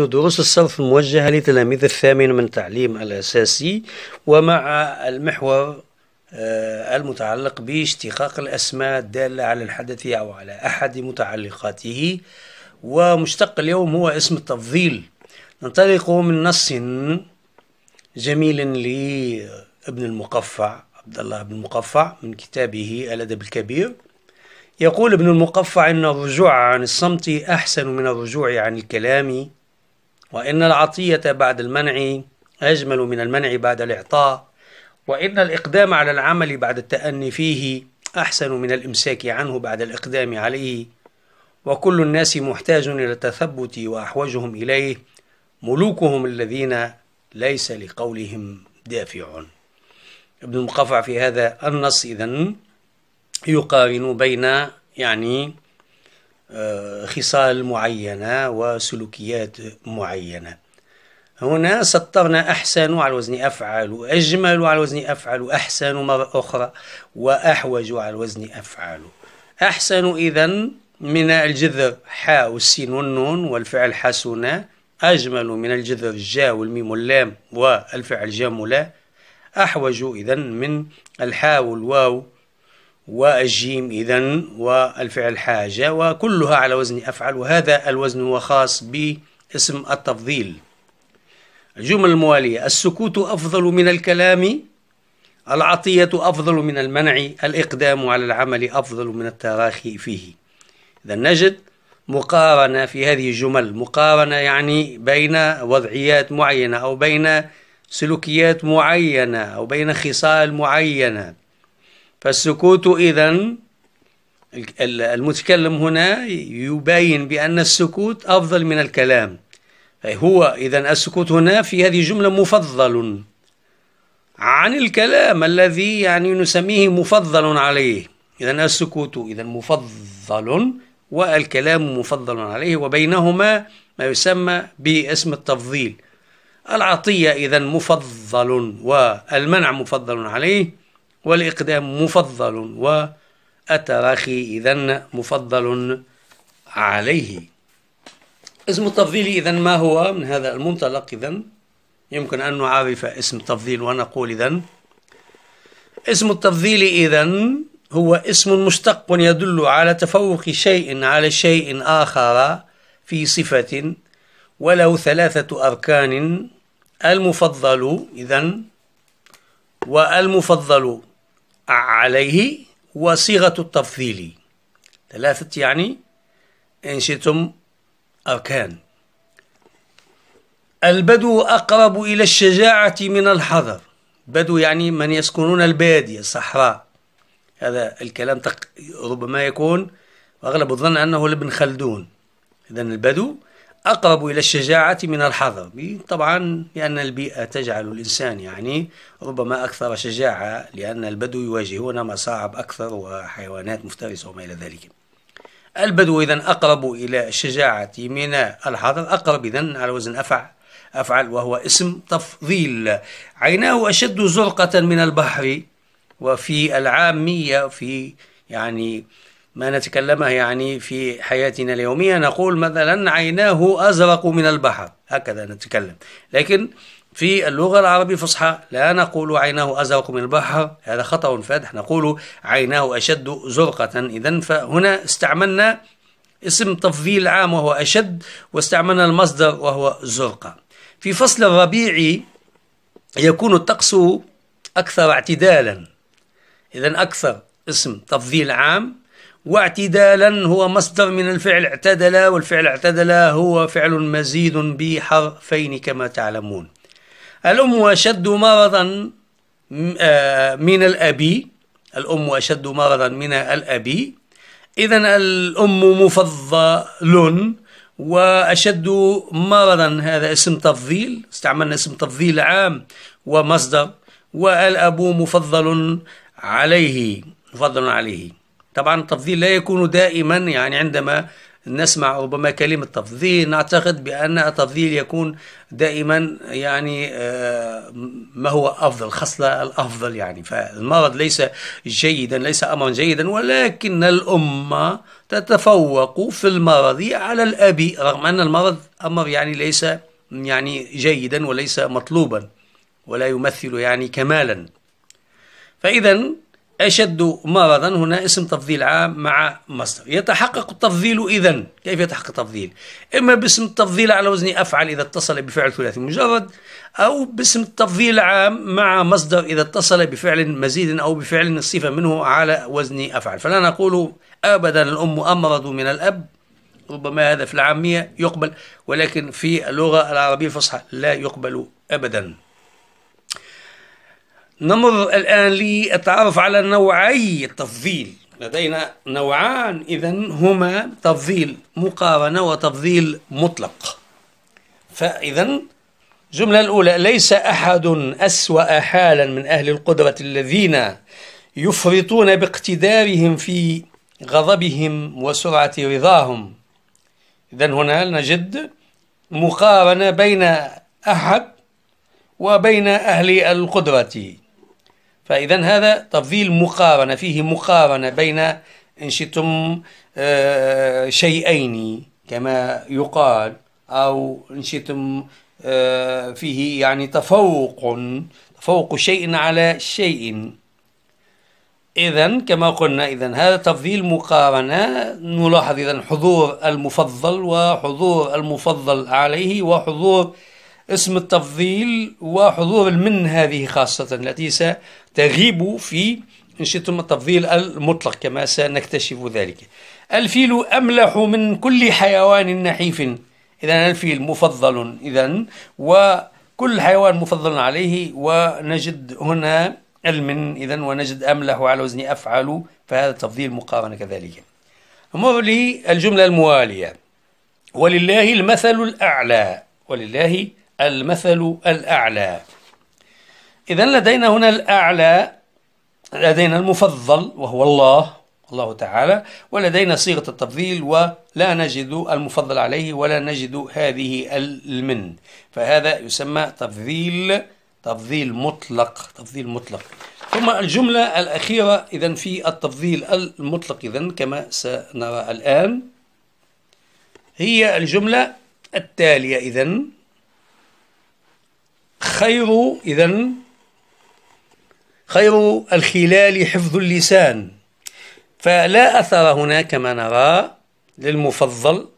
شكل دروس الصرف الموجهة لتلاميذ الثامن من تعليم الأساسي ومع المحور آه، المتعلق باشتقاق الأسماء الدالة على الحدث أو على أحد متعلقاته ومشتق اليوم هو اسم التفضيل ننطلق من نص جميل لابن المقفع عبد الله بن المقفع من كتابه الأدب الكبير يقول ابن المقفع أن الرجوع عن الصمت أحسن من الرجوع عن الكلام وإن العطية بعد المنع أجمل من المنع بعد الإعطاء وإن الإقدام على العمل بعد التأني فيه أحسن من الإمساك عنه بعد الإقدام عليه وكل الناس محتاج إلى التثبت وأحوجهم إليه ملوكهم الذين ليس لقولهم دافع ابن المقفع في هذا النص إذن يقارن بين يعني آه، خصال معينة وسلوكيات معينة هنا سطرنا أحسن على وزن أفعل وأجمل على وزن أفعل وأحسن مرة أخرى وأحوج على وزن أفعل أحسن إذا من الجذر حاء والسين والنون والفعل حسنا أجمل من الجذر جا والميم واللام والفعل جاملا أحوج إذا من الحاء والواو والجيم إذا والفعل حاجة وكلها على وزن أفعل وهذا الوزن هو خاص باسم التفضيل الجمل الموالية السكوت أفضل من الكلام العطية أفضل من المنع الإقدام على العمل أفضل من التراخي فيه إذا نجد مقارنة في هذه الجمل مقارنة يعني بين وضعيات معينة أو بين سلوكيات معينة أو بين خصال معينة فالسكوت إذا المتكلم هنا يبين بأن السكوت أفضل من الكلام هو إذا السكوت هنا في هذه الجملة مفضل عن الكلام الذي يعني نسميه مفضل عليه إذا السكوت إذا مفضل والكلام مفضل عليه وبينهما ما يسمى باسم التفضيل العطية إذا مفضل والمنع مفضل عليه والإقدام مفضل والتراخي إذا مفضل عليه اسم التفضيل إذا ما هو من هذا المنطلق إذا يمكن أن نعرف اسم التفضيل ونقول إذا اسم التفضيل إذا هو اسم مشتق يدل على تفوق شيء على شيء آخر في صفة وله ثلاثة أركان المفضل إذا والمفضل عليه وصيغة التفضيل ثلاثة يعني إن شئتم أركان البدو أقرب إلى الشجاعة من الحذر بدو يعني من يسكنون البادية الصحراء هذا الكلام تق... ربما يكون وأغلب الظن أنه لابن خلدون إذا البدو أقرب إلى الشجاعة من الحذر طبعا لأن البيئة تجعل الإنسان يعني ربما أكثر شجاعة لأن البدو يواجهون مصاعب أكثر وحيوانات مفترسة وما إلى ذلك البدو إذا أقرب إلى الشجاعة من الحذر أقرب إذا على وزن أفع أفعل وهو اسم تفضيل عيناه أشد زرقة من البحر وفي العامية في يعني ما نتكلمه يعني في حياتنا اليومية نقول مثلا عيناه أزرق من البحر هكذا نتكلم لكن في اللغة العربية الفصحى لا نقول عيناه أزرق من البحر هذا خطأ فادح نقول عيناه أشد زرقة إذا فهنا استعملنا اسم تفضيل عام وهو أشد واستعملنا المصدر وهو زرقة في فصل الربيع يكون الطقس أكثر اعتدالا إذا أكثر اسم تفضيل عام واعتدالا هو مصدر من الفعل اعتدل والفعل اعتدل هو فعل مزيد بحرفين كما تعلمون الأم أشد مرضا آه، من الأبي الأم أشد مرضا من الأبي إذا الأم مفضل وأشد مرضا هذا اسم تفضيل استعملنا اسم تفضيل عام ومصدر والأب مفضل عليه مفضل عليه طبعا التفضيل لا يكون دائما يعني عندما نسمع ربما كلمة تفضيل نعتقد بأن التفضيل يكون دائما يعني آه، ما هو أفضل خصلة الأفضل يعني فالمرض ليس جيدا ليس أمرا جيدا ولكن الأمة تتفوق في المرض على الأب رغم أن المرض أمر يعني ليس يعني جيدا وليس مطلوبا ولا يمثل يعني كمالا فإذا أشد مرضا هنا اسم تفضيل عام مع مصدر يتحقق التفضيل إذا كيف يتحقق التفضيل إما باسم التفضيل على وزن أفعل إذا اتصل بفعل ثلاثي مجرد أو باسم التفضيل العام مع مصدر إذا اتصل بفعل مزيد أو بفعل الصفة منه على وزن أفعل فلا نقول أبدا الأم أمرض من الأب ربما هذا في العامية يقبل ولكن في اللغة العربية الفصحى لا يقبل أبدا نمر الآن للتعرف على نوعي التفضيل لدينا نوعان إذا هما تفضيل مقارنة وتفضيل مطلق فإذا الجملة الأولى ليس أحد أسوأ حالا من أهل القدرة الذين يفرطون باقتدارهم في غضبهم وسرعة رضاهم إذا هنا نجد مقارنة بين أحد وبين أهل القدرة فإذا هذا تفضيل مقارنة فيه مقارنة بين إن شئتم آه، شيئين كما يقال أو إن شئتم آه، فيه يعني تفوق تفوق شيء على شيء إذا كما قلنا إذا هذا تفضيل مقارنة نلاحظ إذا حضور المفضل وحضور المفضل عليه وحضور اسم التفضيل وحضور المن هذه خاصة التي ستغيب في إن شئتم التفضيل المطلق كما سنكتشف ذلك الفيل أملح من كل حيوان نحيف إذا الفيل مفضل إذا وكل حيوان مفضل عليه ونجد هنا المن إذا ونجد أملح على وزن أفعل فهذا تفضيل مقارنة كذلك مر للجملة الموالية ولله المثل الأعلى ولله المثل الأعلى إذا لدينا هنا الأعلى لدينا المفضل وهو الله الله تعالى ولدينا صيغة التفضيل ولا نجد المفضل عليه ولا نجد هذه المن فهذا يسمى تفضيل تفضيل مطلق تفضيل مطلق ثم الجملة الأخيرة إذا في التفضيل المطلق إذا كما سنرى الآن هي الجملة التالية إذا خير إذا خير الخلال حفظ اللسان فلا أثر هنا كما نرى للمفضل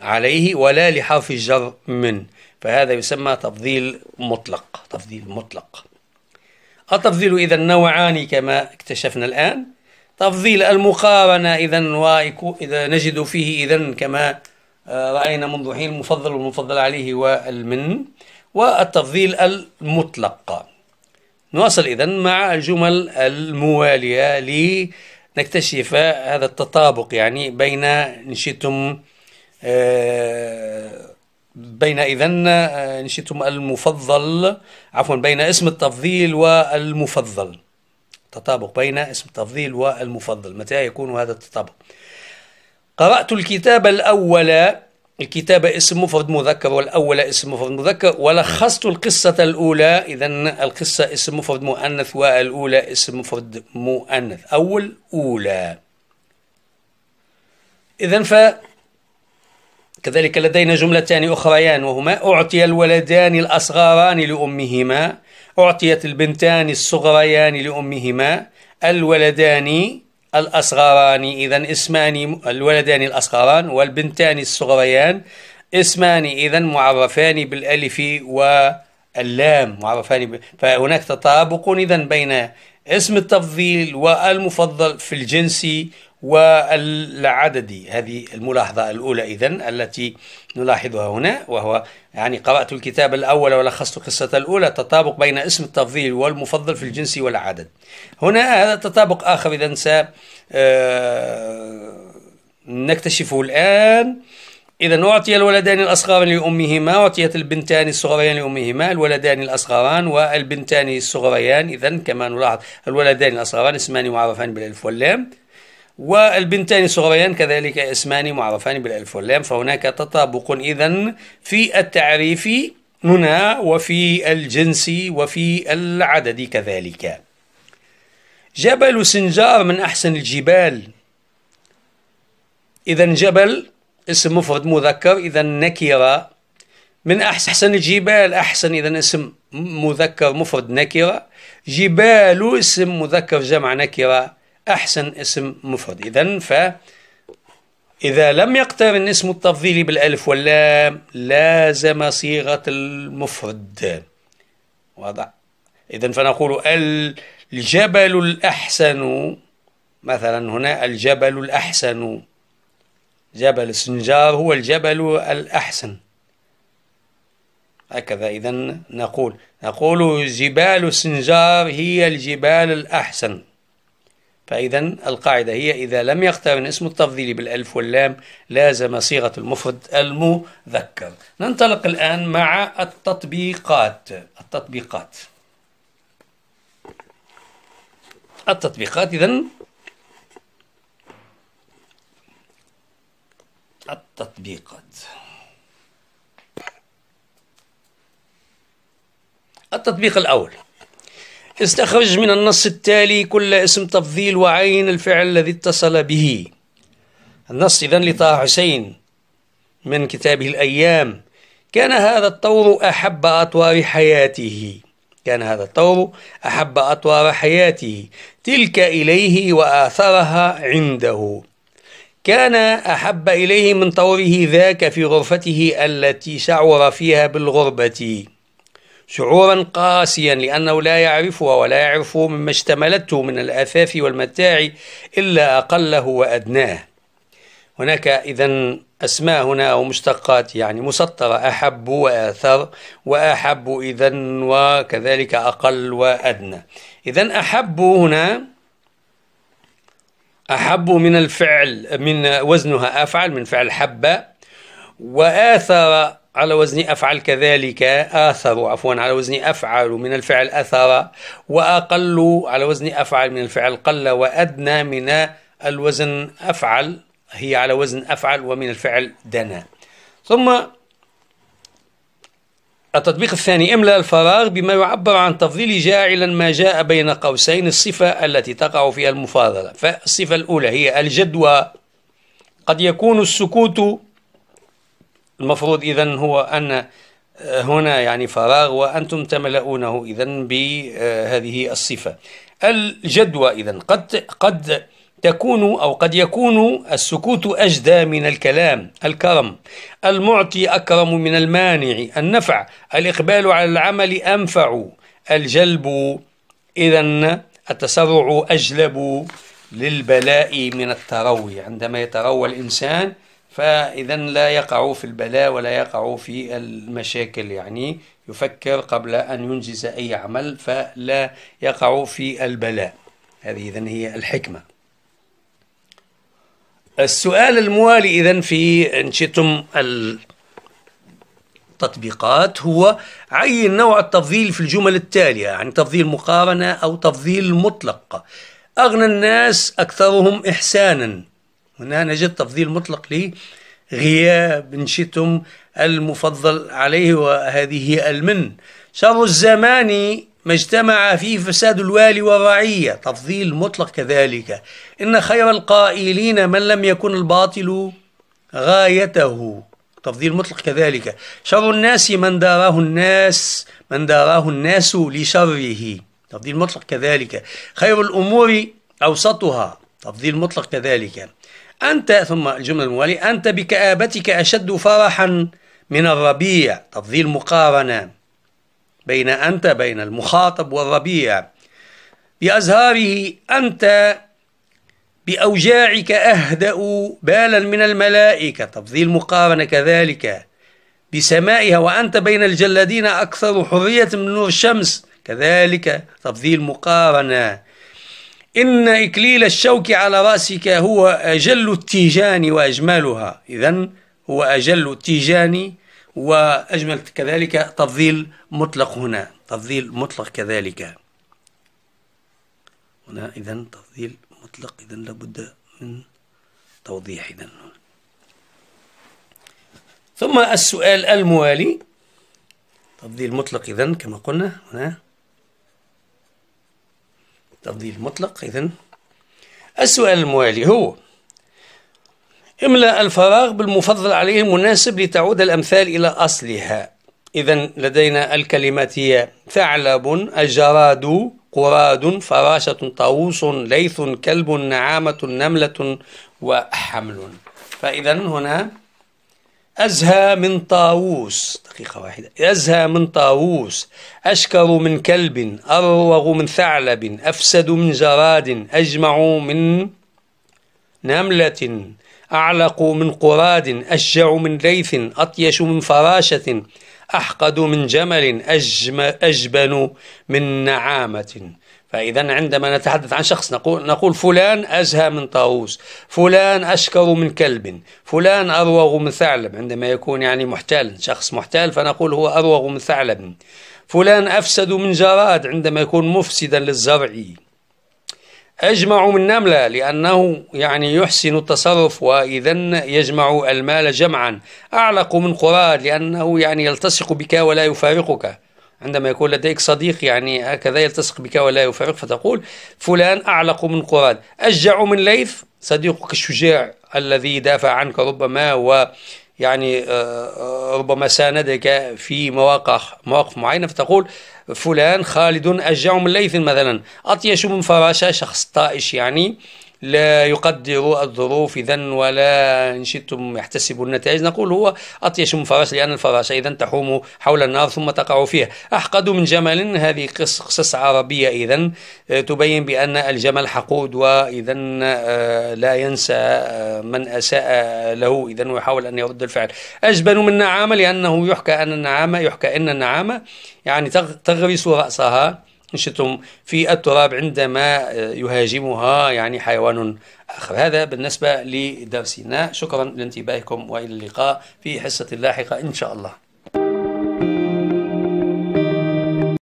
عليه ولا لحرف الجر من فهذا يسمى تفضيل مطلق تفضيل مطلق التفضيل إذا نوعان كما اكتشفنا الآن تفضيل المقارنة إذا اذا نجد فيه إذا كما آه، رأينا منذ حين المفضل والمفضل عليه والمن والتفضيل المطلق نواصل إذا مع الجمل الموالية لنكتشف هذا التطابق يعني بين إن شئتم آه، بين إذا إن آه، شئتم المفضل عفوا بين اسم التفضيل والمفضل تطابق بين اسم التفضيل والمفضل متى يكون هذا التطابق قرأت الكتاب الأول الكتابة اسم مفرد مذكر والأول اسم مفرد مذكر ولخصت القصة الأولى إذا القصة اسم مفرد مؤنث والأولى اسم مفرد مؤنث أو الأولى إذا ف كذلك لدينا جملتان أخريان وهما أعطي الولدان الأصغران لأمهما أعطيت البنتان الصغريان لأمهما الولدان الأصغران إذا اسمان الولدان الأصغران والبنتان الصغريان اسمان إذا معرفان بالألف واللام معرفان ب... فهناك تطابق إذا بين اسم التفضيل والمفضل في الجنس والعددي هذه الملاحظة الأولى إذن التي نلاحظها هنا وهو يعني قرأت الكتاب الأول ولخصت قصة الأولى تطابق بين اسم التفضيل والمفضل في الجنس والعدد هنا هذا تطابق آخر إذن سنكتشفه آه، الآن إذا أعطي الولدان الأصغران لأمهما أعطيت البنتان الصغريان لأمهما الولدان الأصغران والبنتان الصغريان إذا كما نلاحظ الولدان الأصغران اسمان معرفان بالألف واللام والبنتان صغريان كذلك اسمان معرفان بالالف واللام فهناك تطابق اذا في التعريف هنا وفي الجنس وفي العدد كذلك جبل سنجار من احسن الجبال اذا جبل اسم مفرد مذكر اذا نكره من أحسن الجبال أحسن إذا اسم مذكر مفرد نكرة جبال اسم مذكر جمع نكرة أحسن اسم مفرد إذا ف إذا لم يقترن اسم التفضيل بالألف واللام لازم صيغة المفرد واضح إذا فنقول الجبل الأحسن مثلا هنا الجبل الأحسن جبل سنجار هو الجبل الأحسن هكذا إذا نقول نقول جبال سنجار هي الجبال الأحسن فإذا القاعدة هي إذا لم يقترن اسم التفضيل بالألف واللام لازم صيغة المفرد المذكر ننطلق الآن مع التطبيقات التطبيقات التطبيقات إذا التطبيقات التطبيق الأول استخرج من النص التالي كل اسم تفضيل وعين الفعل الذي اتصل به النص إذن لطه حسين من كتابه الأيام كان هذا الطور أحب أطوار حياته كان هذا الطور أحب أطوار حياته تلك إليه وآثرها عنده كان أحب إليه من طوره ذاك في غرفته التي شعر فيها بالغربة شعورا قاسيا لأنه لا يعرفها ولا يعرف مما اشتملته من الأثاث والمتاع إلا أقله وأدناه هناك إذا أسماء هنا أو مشتقات يعني مسطرة أحب وآثر وأحب إذا وكذلك أقل وأدنى إذا أحب هنا أحب من الفعل من وزنها أفعل من فعل حبة وآثر على وزن أفعل كذلك آثر عفوا على وزن أفعل من الفعل أثر وأقل على وزن أفعل من الفعل قل وأدنى من الوزن أفعل هي على وزن أفعل ومن الفعل دنا ثم التطبيق الثاني املأ الفراغ بما يعبر عن تفضيل جاعلا ما جاء بين قوسين الصفة التي تقع فيها المفاضلة فالصفة الأولى هي الجدوى قد يكون السكوت المفروض إذا هو أن آه، هنا يعني فراغ وأنتم تملؤونه إذا بهذه آه، الصفة الجدوى إذا قد قد تكون أو قد يكون السكوت أجدى من الكلام الكرم المعطي أكرم من المانع النفع الإقبال على العمل أنفع الجلب إذا التسرع أجلب للبلاء من التروي عندما يتروى الإنسان فإذا لا يقع في البلاء ولا يقع في المشاكل يعني يفكر قبل أن ينجز أي عمل فلا يقع في البلاء هذه إذا هي الحكمة السؤال الموالي إذا في إن شئتم التطبيقات هو عين نوع التفضيل في الجمل التالية يعني تفضيل مقارنة أو تفضيل مطلق أغنى الناس أكثرهم إحسانا هنا نجد تفضيل مطلق لغياب إن المفضل عليه وهذه المن شر الزمان ما اجتمع فيه فساد الوالي والرعية تفضيل مطلق كذلك إن خير القائلين من لم يكن الباطل غايته تفضيل مطلق كذلك شر الناس من داراه الناس من داراه الناس لشره تفضيل مطلق كذلك خير الأمور أوسطها تفضيل مطلق كذلك أنت ثم الجملة الموالية أنت بكآبتك أشد فرحا من الربيع طب ذي المقارنة بين أنت بين المخاطب والربيع بأزهاره أنت بأوجاعك أهدأ بالا من الملائكة طب ذي المقارنة كذلك بسمائها وأنت بين الجلادين أكثر حرية من نور الشمس كذلك تفضيل مقارنه إن إكليل الشوك على رأسك هو أجل التيجان وأجملها إذا هو أجل التيجان وأجمل كذلك تفضيل مطلق هنا تفضيل مطلق كذلك هنا إذا تفضيل مطلق إذا لابد من توضيح إذا ثم السؤال الموالي تفضيل مطلق إذا كما قلنا هنا تفضيل مطلق إذن السؤال الموالي هو املأ الفراغ بالمفضل عليه المناسب لتعود الأمثال إلى أصلها إذا لدينا الكلمات هي ثعلب أجراد قراد فراشة طاووس ليث كلب نعامة نملة وحمل فإذا هنا أزهى من طاووس دقيقة واحدة أزهى من طاووس أشكر من كلب أروغ من ثعلب أفسد من جراد أجمع من نملة أعلق من قراد أشجع من ليث أطيش من فراشة أحقد من جمل أجبن من نعامة فإذا عندما نتحدث عن شخص نقول, نقول فلان أزهى من طاووس فلان أشكر من كلب فلان أروغ من ثعلب عندما يكون يعني محتال شخص محتال فنقول هو أروغ من ثعلب فلان أفسد من جراد عندما يكون مفسدا للزرع أجمع من نملة لأنه يعني يحسن التصرف وإذا يجمع المال جمعا أعلق من قراد لأنه يعني يلتصق بك ولا يفارقك عندما يكون لديك صديق يعني هكذا يلتصق بك ولا يفارق فتقول فلان أعلق من قراد أشجع من ليث صديقك الشجاع الذي دافع عنك ربما و يعني آه، آه، ربما ساندك في مواقع مواقف معينه فتقول فلان خالد اشجع من ليث مثلا اطيش من فراشه شخص طائش يعني لا يقدر الظروف إذا ولا إن شئتم يحتسب النتائج نقول هو أطيش من فرس لأن الفراشة إذا تحوم حول النار ثم تقع فيها أحقد من جمل هذه قصص عربية إذا آه، تبين بأن الجمل حقود وإذا آه، لا ينسى آه، من أساء له إذا ويحاول أن يرد الفعل أجبن من نعامة لأنه يحكى أن النعامة يحكى أن النعامة يعني تغرس رأسها نشطهم في التراب عندما يهاجمها يعني حيوان آخر هذا بالنسبة لدرسنا شكرا لانتباهكم وإلى اللقاء في حصة لاحقة إن شاء الله